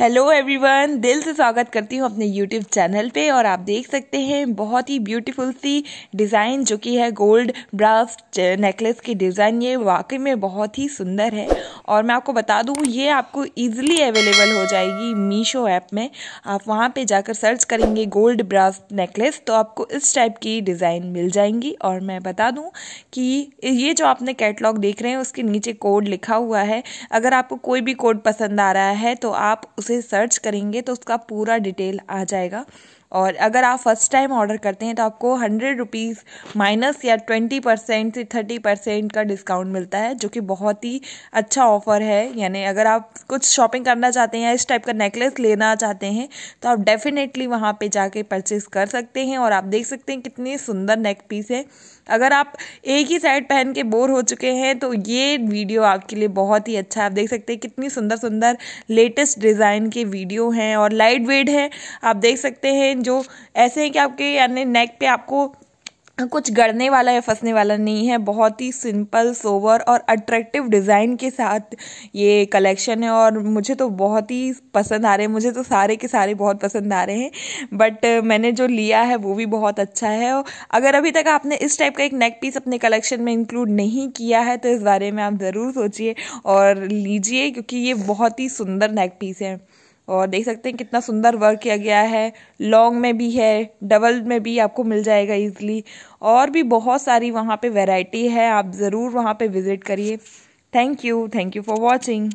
hello everyone दिल से स्वागत करती हूँ अपने यूट्यूब चैनल पे और आप देख सकते हैं बहुत ही ब्यूटीफुल सी डिज़ाइन जो कि है गोल्ड ब्रास नेकलेस की डिज़ाइन ये वाकई में बहुत ही सुंदर है और मैं आपको बता दूँ ये आपको इजीली अवेलेबल हो जाएगी मीशो ऐप में आप वहाँ पे जाकर सर्च करेंगे गोल्ड ब्रास नेकलेस तो आपको इस टाइप की डिज़ाइन मिल जाएंगी और मैं बता दूँ कि ये जो आपने कैटलॉग देख रहे हैं उसके नीचे कोड लिखा हुआ है अगर आपको कोई भी कोड पसंद आ रहा है तो आप उस उसे सर्च करेंगे तो उसका पूरा डिटेल आ जाएगा और अगर आप फर्स्ट टाइम ऑर्डर करते हैं तो आपको हंड्रेड रुपीज़ माइनस या ट्वेंटी परसेंट से थर्टी परसेंट का डिस्काउंट मिलता है जो कि बहुत ही अच्छा ऑफ़र है यानी अगर आप कुछ शॉपिंग करना चाहते हैं या इस टाइप का नेकलेस लेना चाहते हैं तो आप डेफिनेटली वहाँ पे जाके परचेस कर सकते हैं और आप देख सकते हैं कितनी सुंदर नेक पीस है अगर आप एक ही साइड पहन के बोर हो चुके हैं तो ये वीडियो आपके लिए बहुत ही अच्छा है आप देख सकते हैं कितनी सुंदर सुंदर लेटेस्ट डिज़ाइन डिज़ाइन के वीडियो हैं और लाइट वेट हैं आप देख सकते हैं जो ऐसे हैं कि आपके यानी नेक पे आपको कुछ गड़ने वाला या फंसने वाला नहीं है बहुत ही सिंपल सोवर और अट्रैक्टिव डिज़ाइन के साथ ये कलेक्शन है और मुझे तो बहुत ही पसंद आ रहे हैं मुझे तो सारे के सारे बहुत पसंद आ रहे हैं बट मैंने जो लिया है वो भी बहुत अच्छा है और अगर अभी तक आपने इस टाइप का एक नेक पीस अपने कलेक्शन में इंक्लूड नहीं किया है तो इस बारे में आप ज़रूर सोचिए और लीजिए क्योंकि ये बहुत ही सुंदर नेक पीस है और देख सकते हैं कितना सुंदर वर्क किया गया है लॉन्ग में भी है डबल में भी आपको मिल जाएगा ईजिली और भी बहुत सारी वहाँ पे वैरायटी है आप ज़रूर वहाँ पे विज़िट करिए thank you thank you for watching